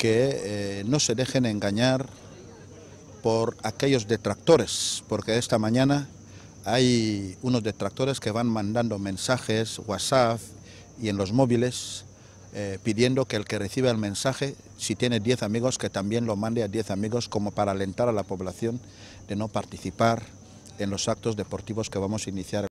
que eh, no se dejen engañar por aquellos detractores, porque esta mañana hay unos detractores que van mandando mensajes, WhatsApp y en los móviles eh, pidiendo que el que reciba el mensaje, si tiene 10 amigos, que también lo mande a 10 amigos como para alentar a la población de no participar en los actos deportivos que vamos a iniciar.